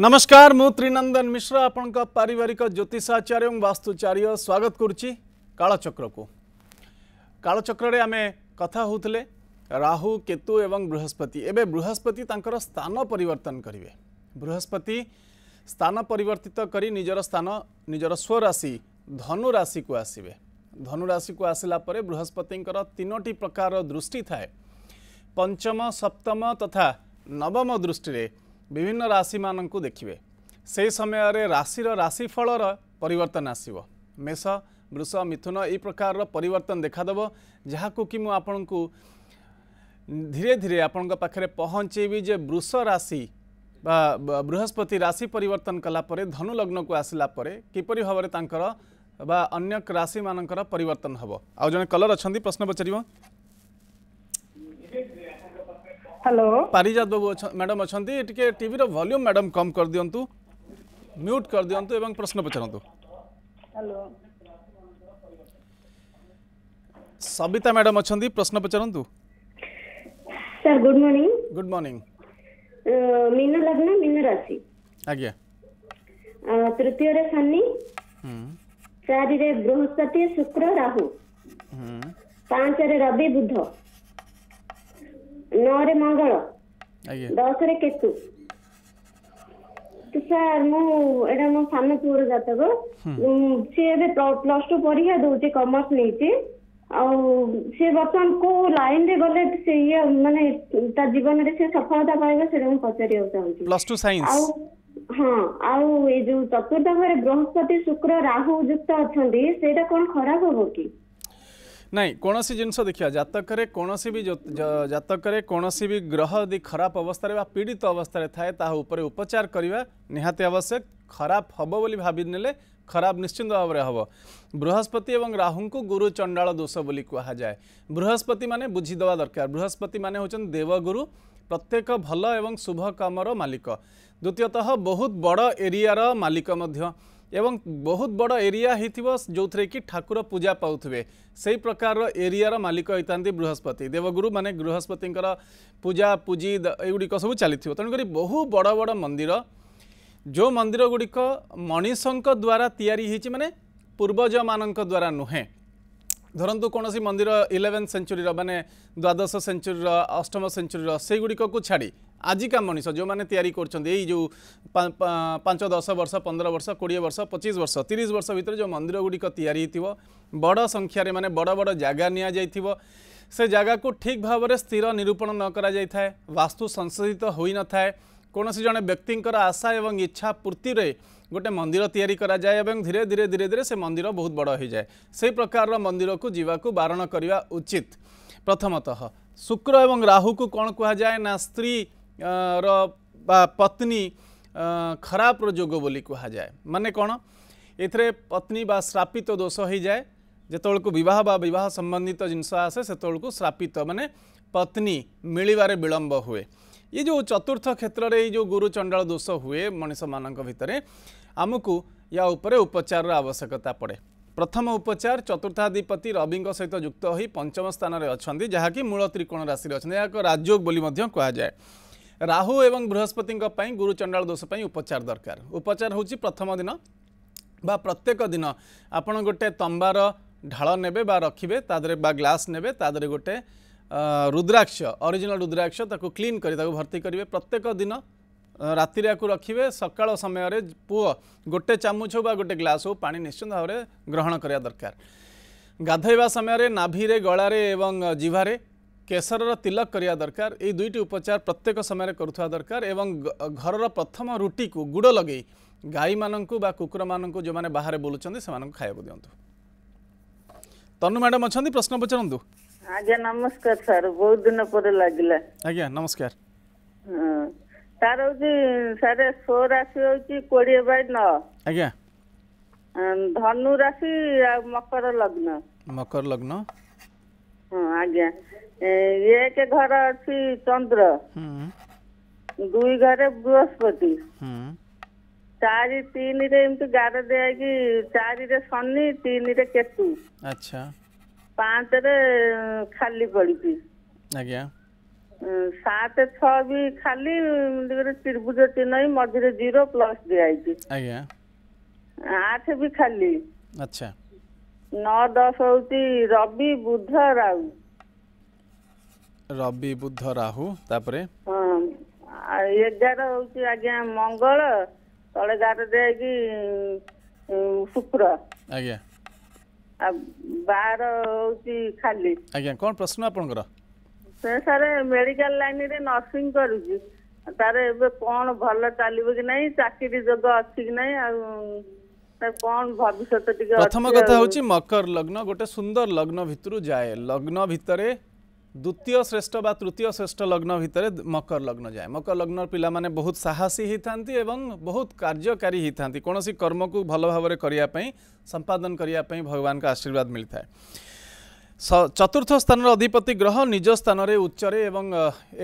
नमस्कार मु त्रिनंदन मिश्र आपण पारिवारिक ज्योतिषाचार्य और वास्तुचार्य स्वागत करुच्ची कालचक्र को कालचक्र आम कथा होते राहु केतु एवं बृहस्पति एवं बृहस्पति स्थान परिवर्तन करेंगे बृहस्पति स्थान परिवर्तित कर निजर स्थान निजर स्वराशि धनुराशि को आसवे धनुराशि को आसला बृहस्पति तीनो प्रकार दृष्टि थाए पंचम सप्तम तथा नवम दृष्टि ବିଭିନ୍ନ ରାଶିମାନଙ୍କୁ ଦେଖିବେ ସେହି ସମୟରେ ରାଶିର ରାଶିଫଳର ପରିବର୍ତ୍ତନ ଆସିବ ମେଷ ବୃଷ ମିଥୁନ ଏହି ପ୍ରକାରର ପରିବର୍ତ୍ତନ ଦେଖାଦେବ ଯାହାକୁ କି ମୁଁ ଆପଣଙ୍କୁ ଧୀରେ ଧୀରେ ଆପଣଙ୍କ ପାଖରେ ପହଞ୍ଚେଇବି ଯେ ବୃଷ ରାଶି ବା ବୃହସ୍ପତି ରାଶି ପରିବର୍ତ୍ତନ କଲା ପରେ ଧନୁଲଗ୍ନକୁ ଆସିଲା ପରେ କିପରି ଭାବରେ ତାଙ୍କର ବା ଅନ୍ୟ ରାଶିମାନଙ୍କର ପରିବର୍ତ୍ତନ ହେବ ଆଉ ଜଣେ କଲର୍ ଅଛନ୍ତି ପ୍ରଶ୍ନ ପଚାରିବ हेलो पारिजात बाबू मैडम अच्छा टी टीवी भल्यूम मैडम कम कर दिंतु म्यूट कर दिंतु एवं प्रश्न पचारतु हेलो सबिता मैडम अच्छा प्रश्न पचारतु sir good morning good morning मीन लग्न मीन राशि आज्ञा तृतीय रे शनि चारि रे बृहस्पति शुक्र राहु पांच रे रवि बुध ନଅରେ ମଙ୍ଗଳ ଦଶରେ କେତୁ ସାର୍ ମୁଁ ଏଇଟା ମୋ ସାନ ପୁଅର ଜାତକ ସିଏ ଏବେ ପ୍ଲସ୍ ଟୁ ପରୀକ୍ଷା ଦଉଛି କମର୍ସ ନେଇଛି ଆଉ ସିଏ ବର୍ତ୍ତମାନ କୋଉ ଲାଇନରେ ଗଲେ ସେ ଇଏ ମାନେ ତା ଜୀବନରେ ସେ ସଫଳତା ପାଇବ ସେଇଟା ମୁଁ ପଚାରିବାକୁ ଚାହୁଁଛି ପ୍ଲସ୍ ଟୁ ସାଇନ୍ସ ଆଉ ହଁ ଆଉ ଏ ଯୋଉ ଚତୁର୍ଥ ଘରେ ବୃହସ୍ପତି ଶୁକ୍ର ରାହୁ ଯୁକ୍ତ ଅଛନ୍ତି ସେଇଟା କଣ ଖରାପ ହବ କି नहीं कौन सी जिनस देखिए जतक कौन भी जतक कौन भी ग्रह यदि खराब अवस्था पीड़ित अवस्था थाए ता उपचार करने निहाती आवश्यक खराब हम बोली भाविने खराब निश्चिंत भाव हम बृहस्पति और राहु को गुरु चंडा दोष बोली कहुए बृहस्पति मान बुझीदेवा दरकार बृहस्पति मान हूँ देवगुरु प्रत्येक भल एवं शुभ कमर मालिक द्वितीयतः बहुत बड़ एरिया मालिक ଏବଂ ବହୁତ ବଡ଼ ଏରିଆ ହୋଇଥିବ ଯେଉଁଥିରେ କି ଠାକୁର ପୂଜା ପାଉଥିବେ ସେହି ପ୍ରକାରର ଏରିଆର ମାଲିକ ହୋଇଥାନ୍ତି ବୃହସ୍ପତି ଦେବଗୁରୁ ମାନେ ବୃହସ୍ପତିଙ୍କର ପୂଜା ପୂଜି ଏଗୁଡ଼ିକ ସବୁ ଚାଲିଥିବ ତେଣୁକରି ବହୁ ବଡ଼ ବଡ଼ ମନ୍ଦିର ଯେଉଁ ମନ୍ଦିରଗୁଡ଼ିକ ମଣିଷଙ୍କ ଦ୍ୱାରା ତିଆରି ହୋଇଛି ମାନେ ପୂର୍ବଜମାନଙ୍କ ଦ୍ୱାରା ନୁହେଁ ଧରନ୍ତୁ କୌଣସି ମନ୍ଦିର ଇଲେଭେନ୍ ସେଞ୍ଚୁରୀର ମାନେ ଦ୍ୱାଦଶ ସେଞ୍ଚୁରୀର ଅଷ୍ଟମ ସେଞ୍ଚୁରୀର ସେଗୁଡ଼ିକକୁ ଛାଡ଼ି आजिका मनीष जो मैंने या जो पांच दस वर्ष पंद्रह वर्ष कोड़े वर्ष पचीस वर्ष तीस वर्ष भितर जो मंदिर गुड़िकार बड़ संख्यार मैंने बड़ बड़ जगह नि से जगह को ठीक भाव में स्थिर निरूपण नक वास्तु संशोधित हो न था कौन सी जड़े व्यक्ति आशा और इच्छा पूर्ति गोटे मंदिर या धीरे धीरे धीरे धीरे से मंदिर बहुत बड़ हो जाए से प्रकार मंदिर को जीवाक बारण करवा उचित प्रथमतः शुक्र एवं राहु को कौन कहुए ना स्त्री पत्नी खराब रोग बोली कह जाए माने कौन एथेर पत्नी बा श्रापित तो दोष हो जाए जोबेल को बह बह संबंधित जिनस आसे से श्रापित मानने पत्नी मिलवे विलंब हुए ये जो चतुर्थ क्षेत्र में जो गुरु चंडा दोष हुए मनीष मान भितर आमको या उपरे उपचार आवश्यकता पड़े प्रथम उपचार चतुर्थाधिपति रवि सहित युक्त हो पंचम स्थान में अच्छा जहाँकि मूल त्रिकोण राशि अच्छा राजयोग कहुए ରାହୁ ଏବଂ ବୃହସ୍ପତିଙ୍କ ପାଇଁ ଗୁରୁ ଚଣ୍ଡାଳ ଦୋଷ ପାଇଁ ଉପଚାର ଦରକାର ଉପଚାର ହେଉଛି ପ୍ରଥମ ଦିନ ବା ପ୍ରତ୍ୟେକ ଦିନ ଆପଣ ଗୋଟେ ତମ୍ବାର ଢାଳ ନେବେ ବା ରଖିବେ ତା ଦେହରେ ବା ଗ୍ଲାସ୍ ନେବେ ତା ଦେହରେ ଗୋଟେ ରୁଦ୍ରାକ୍ଷ ଅରିଜିନାଲ ରୁଦ୍ରାକ୍ଷ ତାକୁ କ୍ଲିନ୍ କରି ତାକୁ ଭର୍ତ୍ତି କରିବେ ପ୍ରତ୍ୟେକ ଦିନ ରାତିରେ ଆକୁ ରଖିବେ ସକାଳ ସମୟରେ ପୁଅ ଗୋଟେ ଚାମୁଚ ହେଉ ବା ଗୋଟେ ଗ୍ଲାସ୍ ହେଉ ପାଣି ନିଶ୍ଚିନ୍ତ ଭାବରେ ଗ୍ରହଣ କରିବା ଦରକାର ଗାଧୋଇବା ସମୟରେ ନାଭିରେ ଗଳାରେ ଏବଂ ଜିଭାରେ କେଶରର ତିଲକ କରିବା ଦରକାର ଏଇ ଦୁଇଟି ଉପଚାର ପ୍ରତ୍ୟେକ ସମୟରେ କରୁଥିବା ଦରକାର ଏବଂ ଘରର ପ୍ରଥମ ରୁଟିକୁ ଗୁଡ଼ ଲଗେଇ ଗାଈମାନଙ୍କୁ ବା କୁକୁରମାନଙ୍କୁ ଯେଉଁମାନେ ବାହାରେ ବୁଲୁଛନ୍ତି ସେମାନଙ୍କୁ ଖାଇବାକୁ ଦିଅନ୍ତୁ ତନୁ ମ୍ୟାଡ଼ାମ୍ ଅଛନ୍ତି ପ୍ରଶ୍ନ ପଚାରନ୍ତୁ ଆଜ୍ଞା ନମସ୍କାର ସାର୍ ବହୁତ ଦିନ ପରେ ଲାଗିଲା ଆଜ୍ଞା ନମସ୍କାର ସାର୍ ହଉଛି ସାର୍ ସୋ ରାଶି ହଉଛି କୋଡ଼ିଏ ବାଇ ନଅ ଆଜ୍ଞା ଧନୁ ରାଶି ଆଉ ମକର ଲଗ୍ନ ମକର ଲଗ୍ନ ହଁ ଆଜ୍ଞା ଏକ ଘର ଅଛି ଚନ୍ଦ୍ର ଦୁଇ ଘରେ ବୃହସ୍ପତି ଚାରି ତିନିରେ ଏମିତି ଗାର ଦିଆହେଇକି ଚାରିରେ ଶନି ତିନିରେ କେତୁ ଆଚ୍ଛା ପାଞ୍ଚରେ ଖାଲି ପଡିଛି ଆଜ୍ଞା ସାତ ଛଅ ବି ଖାଲି ତ୍ରିଭୁଜ ଚିହ୍ନ ମଝିରେ ଜିରୋ ପ୍ଲସ୍ ଦିଆହେଇଛି ଆଜ୍ଞା ଆଠ ବି ଖାଲି ଆଚ୍ଛା ନଅ ଦଶ ହେଉଛି ରବି ବୁଧ ରାହୁ ରବି ବୁଧ ରାହୁ ତାପରେ ଏଗାର ହେଉଛି ଆଜ୍ଞା ମଙ୍ଗଳ ତଳେ ଗାର ଯାଇକି ଶୁକ୍ର ଆଜ୍ଞା ବାର ହେଉଛି ଖାଲି ଆଜ୍ଞା କ'ଣ ପ୍ରଶ୍ନ ଆପଣଙ୍କର ସେ ସାର୍ ମେଡିକାଲ ଲାଇନରେ ନର୍ସିଂ କରୁଛି ତାର ଏବେ କ'ଣ ଭଲ ଚାଲିବ କି ନାହିଁ ଚାକିରି ଯୋଗ ଅଛି କି ନାହିଁ ଆଉ কোন ভাবিষত টিকে প্রথম কথা হচি মকর লগ্ন গটে সুন্দর লগ্ন ভিতর যায় লগ্ন ভিতরে द्वितीय শ্রেষ্ঠ বা तृतीय শ্রেষ্ঠ লগ্ন ভিতরে মকর লগ্ন যায় মকর লগ্নৰ পিলা মানে বহুত সাহাসী হি থানতি এবং বহুত কার্যকারী হি থানতি কোনসি কর্মক ভাল ভাবে করিয়া পই সম্পাদন করিয়া পই ভগবান কা আশীর্বাদ মিলতা হয় চতুর্থ স্থানৰ অধিপতি গ্রহ নিজ স্থানৰে উচ্চৰে এবং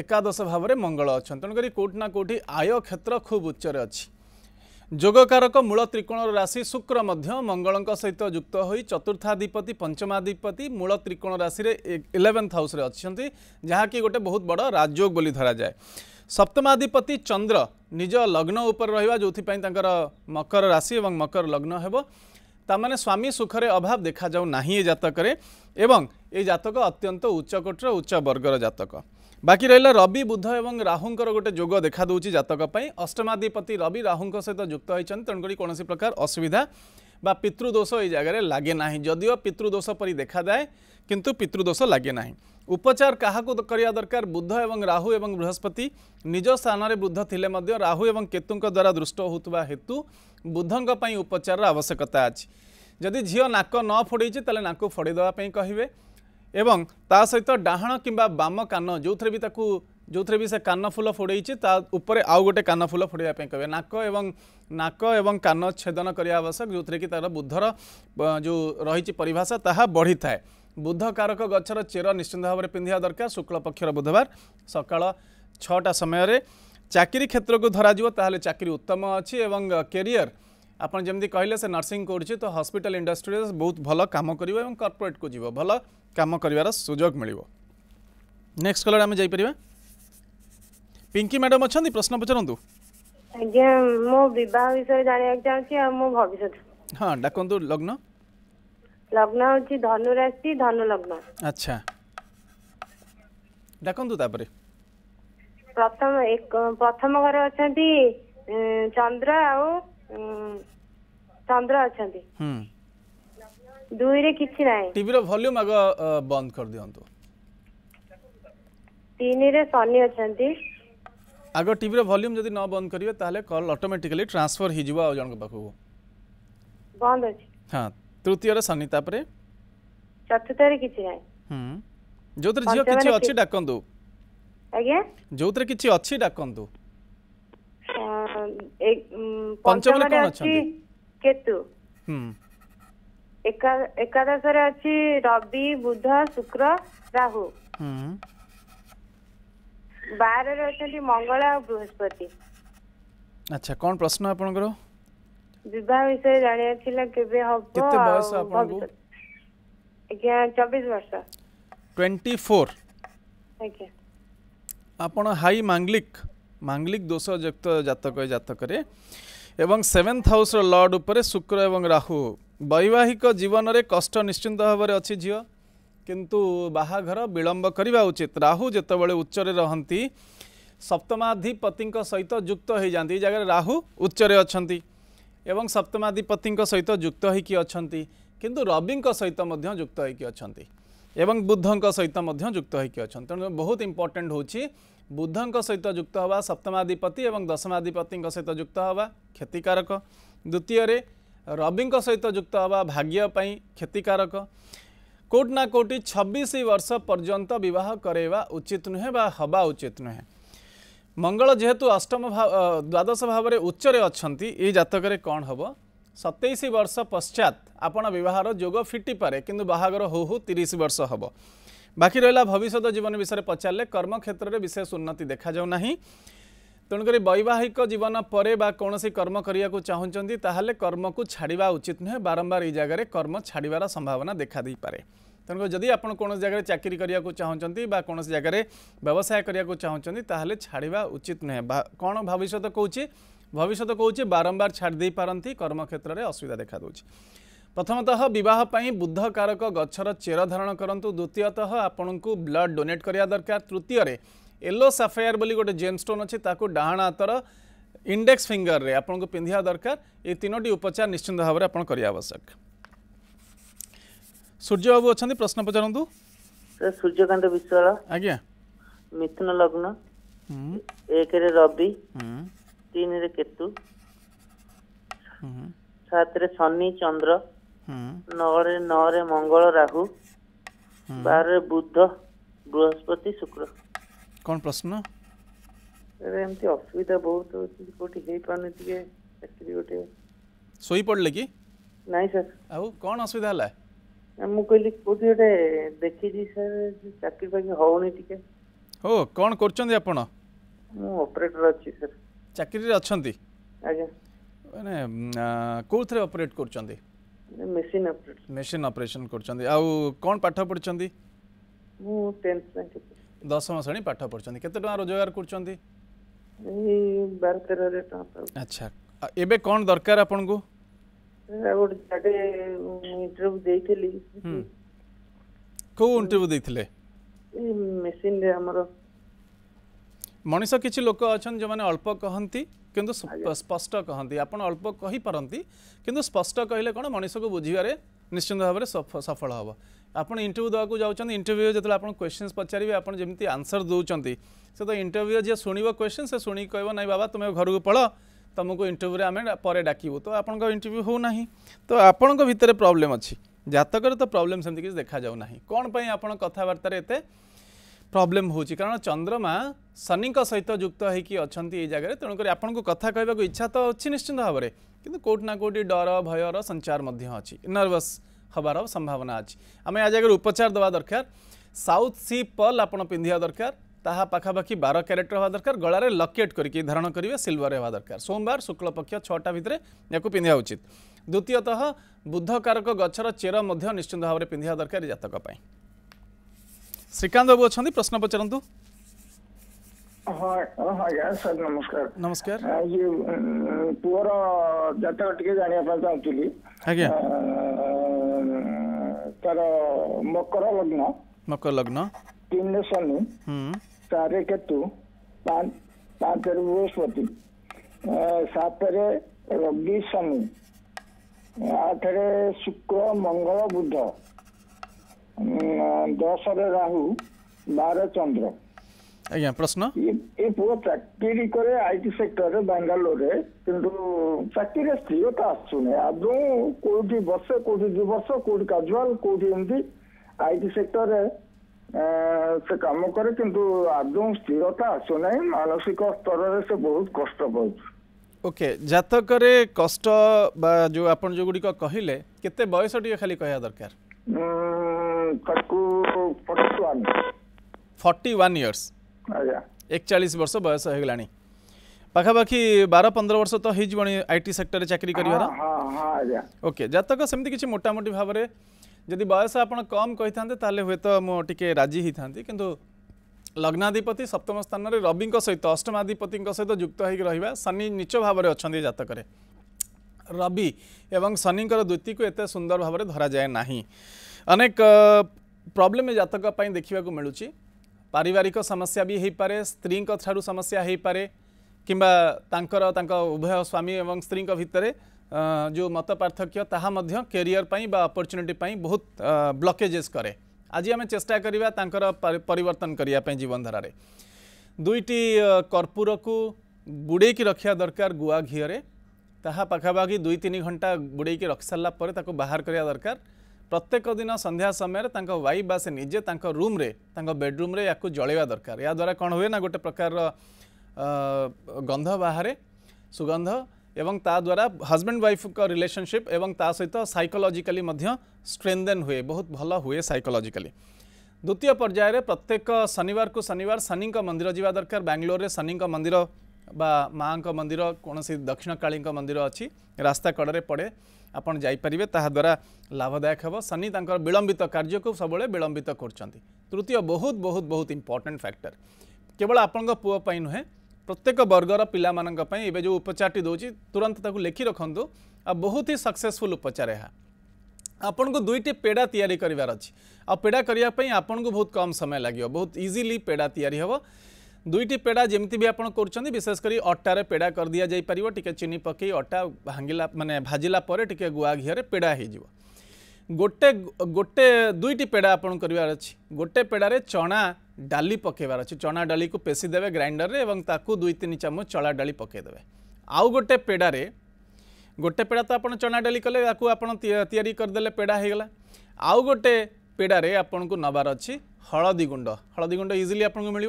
একাদশ ভাবে মঙ্গল আছেন তন গৰি কোটি না কোটি আয়ো ক্ষেত্র খুব উচ্চৰে আছে जोगकारक मूल त्रिकोण राशि शुक्र मंगल सहित युक्त हो चतुर्थाधिपति पंचमाधिपति मूल त्रिकोण राशि इलेवेन्थ हाउस अच्छा जहाँ कि गोटे बहुत बड़ राजयोग धर जाए सप्तमाधिपति चंद्र निज लग्न उपर रहा जो मकर राशि और मकर लग्न हो होने स्वामी सुखर अभाव देखा जातक ये जतक अत्यंत उच्चकोटर उच्च वर्गर जतक বাকি রহলা রবি বুধ এবং রাহুঙ্কর গোটে যোগ দেখা দেউছি জাতক অষ্টমাধিপতি রবি রাহুঙ্ক সহিত যুক্ত হয়েছেন তেমকি কোনসি প্রকার অসুবিধা বা পিতৃদোষ এই জায়গায় লাগে না যদিও পিতৃদোষ পরি দেখা দেয় কিন্তু পিতৃদোষ লাগে না উপচার কাহাকু করা দরকার বুধ এবং রাহু এবং বৃহস্পতি নিজ স্থানের বুদ্ধ লে রাহু এবং কেতুঙ্ দ্বারা দৃষ্ট হওয়া হেতু বুধঙ্ উপচার আবশ্যকতা আছে যদি ঝিও নাক ন ফোড়াইছে তাহলে নাক ফোড়াই দেওয়া কহবে ଏବଂ ତା ସହିତ ଡାହାଣ କିମ୍ବା ବାମ କାନ ଯେଉଁଥିରେ ବି ତାକୁ ଯେଉଁଥିରେ ବି ସେ କାନଫୁଲ ଫୋଡ଼େଇଛି ତା ଉପରେ ଆଉ ଗୋଟେ କାନଫୁଲ ଫୋଡ଼ିବା ପାଇଁ କହିବେ ନାକ ଏବଂ ନାକ ଏବଂ କାନ ଛେଦନ କରିବା ଆବଶ୍ୟକ ଯେଉଁଥିରେ କି ତା'ର ବୁଦ୍ଧର ଯେଉଁ ରହିଛି ପରିଭାଷା ତାହା ବଢ଼ିଥାଏ ବୁଦ୍ଧ କାରକ ଗଛର ଚେର ନିଶ୍ଚିନ୍ତ ଭାବରେ ପିନ୍ଧିବା ଦରକାର ଶୁକ୍ଳପକ୍ଷର ବୁଧବାର ସକାଳ ଛଅଟା ସମୟରେ ଚାକିରି କ୍ଷେତ୍ରକୁ ଧରାଯିବ ତାହେଲେ ଚାକିରି ଉତ୍ତମ ଅଛି ଏବଂ କ୍ୟାରିୟର୍ ଆପଣ ଯେମିତି କହିଲେ ସେ ନର୍ସିଂ କରୁଛି ତ ହସ୍ପିଟାଲ ଇଣ୍ଡଷ୍ଟ୍ରିରେ ବହୁତ ଭଲ କାମ କରିବ ଏବଂ କର୍ପୋରେଟ୍କୁ ଯିବ ଭଲ କାମ କରିବାର ସୁଯୋଗ ମିଳିବ ନେକ୍ସଟ କଲର ଆମେ ଯାଇପାରିବା ପିଙ୍କି ମ୍ୟାଡ଼ାମ୍ ଅଛନ୍ତି ପ୍ରଶ୍ନ ପଚାରନ୍ତୁ ଆଜ୍ଞା ମୋ ବିବାହ ବିଷୟରେ ଜାଣିବାକୁ ଚାହୁଁଛି ଆଉ ମୋ ଭବିଷ୍ୟତ ହଁ ଡାକନ୍ତୁ ଲଗ୍ନ ଲଗ୍ନ ହେଉଛି ଧନୁ ରାଶି ଧନୁ ଲଗ୍ନ ଆଚ୍ଛା ଡାକନ୍ତୁ ତାପରେ ପ୍ରଥମ ପ୍ରଥମ ଘରେ ଅଛନ୍ତି ଚନ୍ଦ୍ର ଆଉ ଚନ୍ଦ୍ର ଅଛନ୍ତି ଦୁଇରେ କିଛି ନାହିଁ ଟିଭିର ଭଲ୍ୟୁମ୍ ଆଗ ବନ୍ଦ କରିଦିଅନ୍ତୁ ତିନିରେ ଶନି ଅଛନ୍ତି ଆଗ ଟିଭିର ଭଲ୍ୟୁମ୍ ଯଦି ନ ବନ୍ଦ କରିବେ ତାହେଲେ କଲ୍ ଅଟୋମେଟିକାଲି ଟ୍ରାନ୍ସଫର ହେଇଯିବ ଆଉ ଜଣଙ୍କ ପାଖକୁ ବନ୍ଦ ଅଛି ହଁ ତୃତୀୟର ଶନି ତାପରେ ଚତୁର୍ଥରେ କିଛି ନାହିଁ ହୁଁ ଯୋଉଥିରେ ଝିଅ କିଛି ଅଛି ଡାକନ୍ତୁ ଆଜ୍ଞା ଯୋଉଥିରେ କିଛି ଅଛି ଡାକନ୍ତୁ ପଞ୍ଚମରେ କ'ଣ ଅଛି କେତୁ ଏକାଦଶରେ ଅଛି ରବି ବୁଧ ଶୁକ୍ର ରାହୁ ବାରରେ ଅଛନ୍ତି ମଙ୍ଗଳ ଆଉ ବୃହସ୍ପତି ଆଚ୍ଛା କ'ଣ ପ୍ରଶ୍ନ ଆପଣଙ୍କର ବିବାହ ବିଷୟରେ ଜାଣିବାର ଥିଲା କେବେ ହବ କେତେ ବୟସ ଆପଣଙ୍କୁ ଆଜ୍ଞା ଚବିଶ ବର୍ଷ ଟ୍ୱେଣ୍ଟି ଫୋର୍ ଆଜ୍ଞା ଆପଣ ହାଇ ମାଙ୍ଗଲିକ ମାଙ୍ଗଲିକ ଦୋଷ ଯୁକ୍ତ ଜାତକ ଏ ଜାତକରେ ଏବଂ ସେଭେନ୍ଥ ହାଉସ୍ର ଲର୍ଡ଼ ଉପରେ ଶୁକ୍ର ଏବଂ ରାହୁ ବୈବାହିକ ଜୀବନରେ କଷ୍ଟ ନିଶ୍ଚିନ୍ତ ଭାବରେ ଅଛି ଝିଅ କିନ୍ତୁ ବାହାଘର ବିଳମ୍ବ କରିବା ଉଚିତ ରାହୁ ଯେତେବେଳେ ଉଚ୍ଚରେ ରହନ୍ତି ସପ୍ତମାଧିପତିଙ୍କ ସହିତ ଯୁକ୍ତ ହୋଇଯାଆନ୍ତି ଏ ଜାଗାରେ ରାହୁ ଉଚ୍ଚରେ ଅଛନ୍ତି ଏବଂ ସପ୍ତମାଧିପତିଙ୍କ ସହିତ ଯୁକ୍ତ ହୋଇକି ଅଛନ୍ତି କିନ୍ତୁ ରବିଙ୍କ ସହିତ ମଧ୍ୟ ଯୁକ୍ତ ହୋଇକି ଅଛନ୍ତି ଏବଂ ବୁଦ୍ଧଙ୍କ ସହିତ ମଧ୍ୟ ଯୁକ୍ତ ହୋଇକି ଅଛନ୍ତି ତେଣୁ ବହୁତ ଇମ୍ପୋର୍ଟାଣ୍ଟ ହେଉଛି ବୁଦ୍ଧଙ୍କ ସହିତ ଯୁକ୍ତ ହେବା ସପ୍ତମାଧିପତି ଏବଂ ଦଶମାଧିପତିଙ୍କ ସହିତ ଯୁକ୍ତ ହେବା କ୍ଷତିକାରକ ଦ୍ୱିତୀୟରେ ରବିଙ୍କ ସହିତ ଯୁକ୍ତ ହେବା ଭାଗ୍ୟ ପାଇଁ କ୍ଷତିକାରକ କେଉଁଠି ନା କେଉଁଠି ଛବିଶ ବର୍ଷ ପର୍ଯ୍ୟନ୍ତ ବିବାହ କରାଇବା ଉଚିତ ନୁହେଁ ବା ହେବା ଉଚିତ ନୁହେଁ ମଙ୍ଗଳ ଯେହେତୁ ଅଷ୍ଟମ ଦ୍ୱାଦଶ ଭାବରେ ଉଚ୍ଚରେ ଅଛନ୍ତି ଏହି ଜାତକରେ କ'ଣ ହେବ ସତେଇଶ ବର୍ଷ ପଶ୍ଚାତ୍ ଆପଣ ବିବାହର ଯୋଗ ଫିଟିପାରେ କିନ୍ତୁ ବାହାଘର ହଉ ହଉ ତିରିଶ ବର୍ଷ ହେବ बाकी रहा भविष्य जीवन विषय में पचारे कर्म क्षेत्र में विशेष उन्नति देखा जा तेणुक वैवाहिक जीवन पर कौन सी कर्म करने को चाहूंट कर्म को छाड़ा उचित नुहे बारंबार य जगह कर्म छाड़ संभावना देखादपे तेणु जदि आप कौन जगह चाकरी करने को चाहते कौन जगह व्यवसाय करने को चाहते छाड़ा उचित नुहे कौन भविष्य कौच भविष्य कौच बारंबार छाड़ पारती कर्म क्षेत्र में असुविधा देखा देखादी ପ୍ରଥମତଃ ବିବାହ ପାଇଁ ବୁଦ୍ଧକାରକ ଗଛର ଚେର ଧାରଣ କରନ୍ତୁ ଦ୍ୱିତୀୟତଃ ଆପଣଙ୍କୁ ବ୍ଲଡ଼୍ ଡୋନେଟ୍ କରିବା ଦରକାର ତୃତୀୟରେ ୟେଲୋ ସାଫାୟାର ବୋଲି ଗୋଟେ ଜେମ୍ସଷ୍ଟୋନ୍ ଅଛି ତାକୁ ଡାହାଣ ହାତର ଇଣ୍ଡେକ୍ସ ଫିଙ୍ଗରରେ ଆପଣଙ୍କୁ ପିନ୍ଧିବା ଦରକାର ଏଇ ତିନୋଟି ଉପଚାର ନିଶ୍ଚିନ୍ତ ଭାବରେ ଆପଣ କରିବା ଆବଶ୍ୟକ ସୂର୍ଯ୍ୟବାବୁ ଅଛନ୍ତି ପ୍ରଶ୍ନ ପଚାରନ୍ତୁ ସୂର୍ଯ୍ୟକାନ୍ତ ବିଶ୍ୱାଳ ଆଜ୍ଞା ମିଥୁନ ଲଗ୍ନ ଏକରେ ରବି ତିନିରେ କେତୁ ସାତରେ ଶନି ଚନ୍ଦ୍ର ନଅରେ ନଅରେ ମଙ୍ଗଳ ରାହୁ ବାରରେ ବୁଧ ବୃହସ୍ପତି ଶୁକ୍ର କ'ଣ ପ୍ରଶ୍ନ ଏମିତି ଅସୁବିଧା ବହୁତ ହେଉଛି କୋଉଠି ହେଇପାରୁନି ଟିକେ ଚାକିରି ଗୋଟେ ଶୋଇପଡ଼ିଲେ କି ନାଇଁ ସାର୍ ଆଉ କ'ଣ ଅସୁବିଧା ହେଲା ମୁଁ କହିଲି କୋଉଠି ଗୋଟେ ଦେଖିଛି ସାର୍ ଚାକିରି ବାକି ହଉନି ଟିକେ ହଉ କ'ଣ କରୁଛନ୍ତି ଆପଣ ମୁଁ ଅପରେଟର ଅଛି ସାର୍ ଚାକିରିରେ ଅଛନ୍ତି ଆଜ୍ଞା ମାନେ କୋଉଥିରେ ଅପରେଟ୍ କରୁଛନ୍ତି ମେସିନ୍ ଅପରେଟର ମେସିନ୍ ଅପରେସନ୍ କରୁଛନ୍ତି ଆଉ କ'ଣ ପାଠ ପଢ଼ିଛନ୍ତି ମୁଁ ଟେନ୍ଥ ପାଇଁ ଦଶମ ଶ୍ରେଣୀ ପାଠ ପଢ଼ିଛନ୍ତି କେତେ ଟଙ୍କା ରୋଜଗାର କରୁଛନ୍ତି ଏଇ ତେର 13000 ଟଙ୍କା ଆଚ୍ଛା ଏବେ କ'ଣ ଦରକାର ଆପଣଙ୍କୁ ଗୋଟେ ଜାଗା ଇଣ୍ଟରଭ୍ୟୁ ଦେଇଥିଲି କେଉଁ ଇଣ୍ଟରଭ୍ୟୁ ଦେଇଥିଲେ ମେସିନ୍ରେ ଆମର ମଣିଷ କିଛି ଲୋକ ଅଛନ୍ତି ଯେଉଁମାନେ ଅଳ୍ପ କହନ୍ତି କିନ୍ତୁ ସ୍ପଷ୍ଟ କହନ୍ତି ଆପଣ ଅଳ୍ପ କହିପାରନ୍ତି କିନ୍ତୁ ସ୍ପଷ୍ଟ କହିଲେ କ'ଣ ମଣିଷକୁ ବୁଝିବାରେ ନିଶ୍ଚିନ୍ତ ଭାବରେ ସଫଳ ହେବ ଆପଣ ଇଣ୍ଟରଭ୍ୟୁ ଦେବାକୁ ଯାଉଛନ୍ତି ଇଣ୍ଟରଭ୍ୟୁ ଯେତେବେଳେ ଆପଣ କ୍ୱେଶ୍ଚିନ୍ସ ପଚାରିବେ ଆପଣ ଯେମିତି ଆନ୍ସର ଦେଉଛନ୍ତି ସେ ତ ଇଣ୍ଟରଭ୍ୟୁ ଯିଏ ଶୁଣିବ କ୍ୱେଶ୍ଚିନ୍ ସେ ଶୁଣିକି କହିବ ନାହିଁ ବାବା ତୁମେ ଘରକୁ ପଳ ତୁମକୁ ଇଣ୍ଟରଭ୍ୟୁରେ ଆମେ ପରେ ଡାକିବୁ ତ ଆପଣଙ୍କ ଇଣ୍ଟରଭ୍ୟୁ ହେଉନାହିଁ ତ ଆପଣଙ୍କ ଭିତରେ ପ୍ରୋବ୍ଲେମ୍ ଅଛି ଜାତକରେ ତ ପ୍ରୋବ୍ଲେମ୍ ସେମିତି କିଛି ଦେଖାଯାଉନାହିଁ କ'ଣ ପାଇଁ ଆପଣ କଥାବାର୍ତ୍ତାରେ ଏତେ প্রোবলেম হচ্ছে কারণ চন্দ্রমা শনি সহিত যুক্ত হয়েকি অনেক এই জায়গায় তেমক আপনার কথা কহবাক ইচ্ছা তো অনেক নিশ্চিন্ত ভাবে কিন্তু কোটি না কোটি ডর ভয়র সঞ্চার অছি নর্ভস হবার সম্ভাবনা আছে আমি আজ আগে উপচার দেওয়া দরকার সাউথ সি পল আপনার পিঁধিয়া দরকার ତାହା ପାଖାପାଖି ବାର କ୍ୟାରେଟ୍ ହେବା ଦରକାର ଗଳାରେ ଲକେଟ୍ କରିକି ଧାରଣ କରିବେ ସିଲଭର୍ ହେବା ଦରକାର ସୋମବାର ଶୁକ୍ଳପକ୍ଷ ଛଅଟା ଭିତରେ ୟାକୁ ପିନ୍ଧିବା ଉଚିତ ଦ୍ୱିତୀୟତଃ ବୁଦ୍ଧକାରକ ଗଛର ଚେର ମଧ୍ୟ ନିଶ୍ଚିନ୍ତ ଭାବରେ ପିନ୍ଧିବା ଦରକାର ଜାତକ ପାଇଁ ଶ୍ରୀକାନ୍ତ ବାବୁ ଅଛନ୍ତି ପ୍ରଶ୍ନ ପଚାରନ୍ତୁ ସାର୍ ନମସ୍କାର ନମସ୍କାର ପୁଅର ଜାତକ ଟିକେ ଜାଣିବା ପାଇଁ ଚାହୁଁଥିଲି ଆଜ୍ଞା ତାର ମକର ଲଗ୍ନ ମକର ଲଗ୍ନ ତିନିରେ ଶନି ଚାରିରେ କେତୁ ପାଞ୍ଚରେ ବୃହସ୍ପତି ସାତରେ ରବି ଶନି ଆଠରେ ଶୁକ୍ର ମଙ୍ଗଳ ବୁଧ ଦଶରେ ରାହୁ ବାର ଚନ୍ଦ୍ର ଆଜ୍ଞା ପ୍ରଶ୍ନ ଏ ପୁଅ ଚାକିରି କରେ ଆଇଟି ସେକ୍ଟରରେ ବାଙ୍ଗାଲୋରରେ କିନ୍ତୁ ଚାକିରିରେ ସ୍ଥିରତା ଆସୁନି ଆଦୌ କୋଉଠି ବର୍ଷେ କୋଉଠି ଦୁଇ ବର୍ଷ କୋଉଠି କାଜୁଆଲ କୋଉଠି ଏମିତି ଆଇଟି ସେକ୍ଟରରେ ସେ କାମ କରେ କିନ୍ତୁ ଆଦୌ ସ୍ଥିରତା ଆସୁନାହିଁ ମାନସିକ ସ୍ତରରେ ସେ ବହୁତ କଷ୍ଟ ପାଉଛି ଓକେ ଜାତକରେ କଷ୍ଟ ବା ଯୋଉ ଆପଣ ଯୋଉଗୁଡ଼ିକ କହିଲେ କେତେ ବୟସ ଟିକେ ଖାଲି କହିବା ଦରକାର ତାକୁ forty one forty one years ଆଜ୍ଞା ଏକଚାଳିଶ ବର୍ଷ ବୟସ ହେଇଗଲାଣି ପାଖାପାଖି ବାର ପନ୍ଦର ବର୍ଷ ତ ହେଇଯିବଣି ଆଇଟି ସେକ୍ଟରରେ ଚାକିରି କରିବାର ଓକେ ଜାତକ ସେମିତି କିଛି ମୋଟାମୋଟି ଭାବରେ ଯଦି ବୟସ ଆପଣ କମ୍ କହିଥାନ୍ତେ ତାହେଲେ ହୁଏତ ମୁଁ ଟିକେ ରାଜି ହେଇଥାନ୍ତି କିନ୍ତୁ ଲଗ୍ନାଧିପତି ସପ୍ତମ ସ୍ଥାନରେ ରବିଙ୍କ ସହିତ ଅଷ୍ଟମାଧିପତିଙ୍କ ସହିତ ଯୁକ୍ତ ହୋଇକି ରହିବା ଶନି ନିଚ ଭାବରେ ଅଛନ୍ତି ଜାତକରେ ରବି ଏବଂ ଶନିଙ୍କର ଦ୍ୱିତୀକୁ ଏତେ ସୁନ୍ଦର ଭାବରେ ଧରାଯାଏ ନାହିଁ अनेक प्रॉब्लम में जातक देखा मिलूँ पारिवारिक समस्या भी हो पाए स्त्री ठार समस्या हो पाए कि उभय स्वामी और स्त्री भितर जो मत पार्थक्य ताियर पर अपर्चुनिटी बहुत ब्लकेजेस कै आज आम चेस्टा करने परन करने जीवनधार दुईटी कर्पूर को बुड़े की रखा दरकार गुआ घी पाखापाखि दुई तीन घंटा बुड़े की रखि सारापर ताक बाहर करवा दरकार प्रत्येक दिन संध्या समय वाइफ बा से निजे रूम्रे या जल्वा दरकार या द्वारा कौन हुए ना गोटे प्रकार गंध बाहर सुगंध एवं ताद्वारा हजबैंड वाइफ का रिलेशनशिप एवं ता सहित सैकोलोजिकाली स्ट्रेंदेन हुए बहुत भल हुए सैकोलोजिकाली द्वितीय पर्यायर प्रत्येक शनिवार को शनिवार शनि मंदिर जावा दरकार बांग्लोर में शनि मंदिर माँ का मंदिर कौन सी दक्षिण काली मंदिर अच्छी रास्ता कड़े पड़े आपरिवे ताद्वारा लाभदायक हे शनि विलंबित कार्य को सब विलंबित कर तृतीय बहुत बहुत बहुत इंपोर्टाट फैक्टर केवल आपण पुओप नुहे प्रत्येक वर्गर पिलाई ये जो उपचार दूसरी तुरंत लिखि रखु आ बहुत ही सक्सेसफुल उपचार यह आपन को दुईटी पेड़ा तैयारी करार अच्छी आ पेड़ा करने आपन को बहुत कम समय लगे बहुत इजिली पेड़ा या दुईट पेड़ा जमी भी आप कर विशेषकर अटार पेड़ा कर दि जापर टे चीनी पकई अटा भांगला मानने भाजला टे गुआ घीर पेड़ा हो गोटे गोटे दुईट पेड़ा आप करार गोटे पेड़े चना डाली पकईबार अच्छे चना डाली को देवे ग्राइंडर में दुई तीन चामच चला डाली पकईदे आउ गोटे पेड़े गोटे पेड़ा तो आप चना डाली कले या करदे पेड़ा होगा आउ गोटे पेड़े आपन को नबार अच्छी हलदी गुंड हलदी गुंड इजिली आपको मिल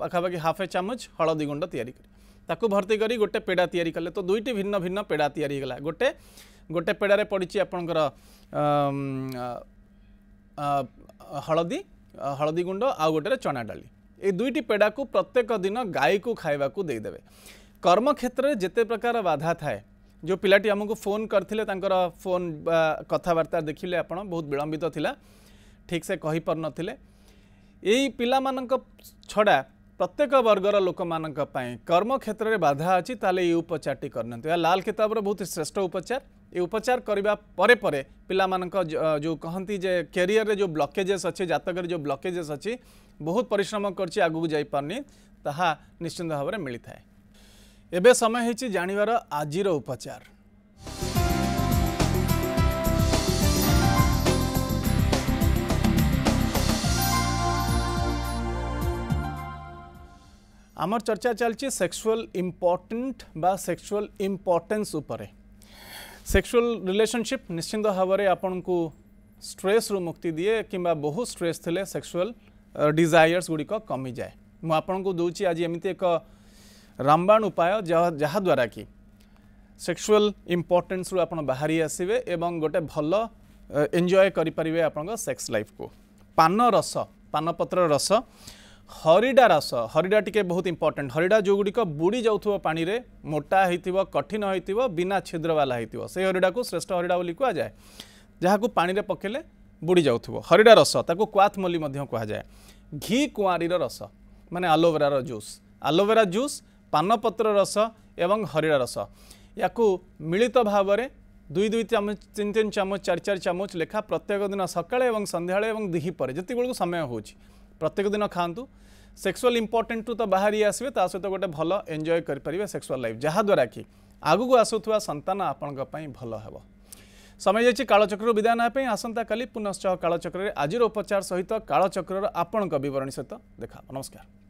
पखापाखि हाफ ए चामच हलदी गुंड या भर्ती कर गोटे पेड़ा तैयारी कले तो दुईट भिन्न भिन्न पेड़ा तैयारीगला गोटे गोटे पेड़ पड़ी आपणकर हलदी हलदी गुंड आ गोटे चना डाली ये दुईट पेड़ा को प्रत्येक दिन गाई को खावा देदेवे कर्म क्षेत्र में जिते प्रकार बाधा थाए जो पिलाटी आमको फोन करते फोन कथबार्ता देखिले आप बहुत विलंबित तो ठीक से कहीपार यही पा छा प्रत्येक वर्गर लोक मानी कर्म क्षेत्र में बाधा अच्छी तेल ये उपचार टी कर लाल कितबर बहुत श्रेष्ठ उपचार ये उपचार करने पर पाँ जो कहती जे कैरियर जो ब्लकेजेस अच्छे जतक जो ब्लकेजेस अच्छी बहुत परिश्रम कर आगे जाश्चिंत भाव में मिलता है एवं समय हो जानवर आज उपचार आम चर्चा चलती सेक्सुआल इम्पोर्टेंट बा सेक्सुअल इम्पोर्टेन्स सेक्सुअल रिलेशनशिप निश्चिंत भावे आपन को स्ट्रेस रु मुक्ति दिए कि बहुत स्ट्रेस थे सेक्सुआल डिजायर्स गुड़िक कमी जाए मुझे दूची आज एमती एक रामबाण उपाय जहाद्वारा कि सेक्सुआल इम्पोर्टेन्स रु आप बाहरी आसवे और गोटे भल एंजय करें आप सेक्स लाइफ को पान रस पानपत्र रस ହରିଡ଼ା ରାସ ହରିଡ଼ା ଟିକେ ବହୁତ ଇମ୍ପୋର୍ଟାଣ୍ଟ ହରିଡ଼ା ଯେଉଁଗୁଡ଼ିକ ବୁଡ଼ି ଯାଉଥିବ ପାଣିରେ ମୋଟା ହୋଇଥିବ କଠିନ ହୋଇଥିବ ବିନା ଛିଦ୍ରବାଲା ହୋଇଥିବ ସେ ହରିଡ଼ାକୁ ଶ୍ରେଷ୍ଠ ହରିଡ଼ା ବୋଲି କୁହାଯାଏ ଯାହାକୁ ପାଣିରେ ପକାଇଲେ ବୁଡ଼ି ଯାଉଥିବ ହରିଡ଼ା ରସ ତାକୁ କ୍ୱାଥମଲି ମଧ୍ୟ କୁହାଯାଏ ଘି କୁଆଁରୀର ରସ ମାନେ ଆଲୋଭେରାର ଜୁସ୍ ଆଲୋଭେରା ଜୁସ୍ ପାନପତ୍ର ରସ ଏବଂ ହରିଡ଼ା ରସ ୟାକୁ ମିଳିତ ଭାବରେ ଦୁଇ ଦୁଇ ଚାମଚ ତିନି ତିନି ଚାମଚ ଚାରି ଚାରି ଚାମଚ ଲେଖା ପ୍ରତ୍ୟେକ ଦିନ ସକାଳେ ଏବଂ ସନ୍ଧ୍ୟାବେଳେ ଏବଂ ଦିହି ପରେ ଯେତିକିବେଳକୁ ସମୟ ହେଉଛି ପ୍ରତ୍ୟେକ ଦିନ ଖାଆନ୍ତୁ ସେକ୍ସୁଆଲ୍ ଇମ୍ପୋର୍ଟେଣ୍ଟରୁ ତ ବାହାରି ଆସିବେ ତା ସହିତ ଗୋଟେ ଭଲ ଏନ୍ଜୟ କରିପାରିବେ ସେକ୍ସୁଆଲ୍ ଲାଇଫ୍ ଯାହାଦ୍ୱାରା କି ଆଗକୁ ଆସୁଥିବା ସନ୍ତାନ ଆପଣଙ୍କ ପାଇଁ ଭଲ ହେବ ସମୟ ଯାଇଛି କାଳଚକ୍ରରୁ ବିଦାୟ ନେବା ପାଇଁ ଆସନ୍ତାକାଲି ପୁନଶ୍ଚ କାଳଚକ୍ରରେ ଆଜିର ଉପଚାର ସହିତ କାଳଚକ୍ରର ଆପଣଙ୍କ ବିବରଣୀ ସହିତ ଦେଖା ନମସ୍କାର